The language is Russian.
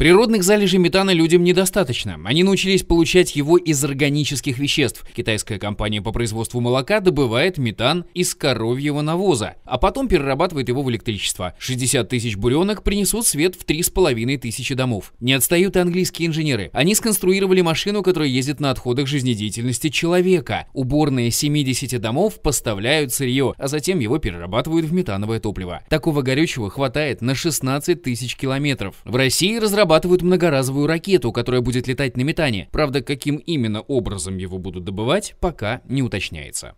Природных залежей метана людям недостаточно. Они научились получать его из органических веществ. Китайская компания по производству молока добывает метан из коровьего навоза, а потом перерабатывает его в электричество. 60 тысяч буренок принесут свет в 3,5 тысячи домов. Не отстают и английские инженеры. Они сконструировали машину, которая ездит на отходах жизнедеятельности человека. Уборные 70 домов поставляют сырье, а затем его перерабатывают в метановое топливо. Такого горючего хватает на 16 тысяч километров. В России разработали разрабатывают многоразовую ракету, которая будет летать на метане. Правда, каким именно образом его будут добывать, пока не уточняется.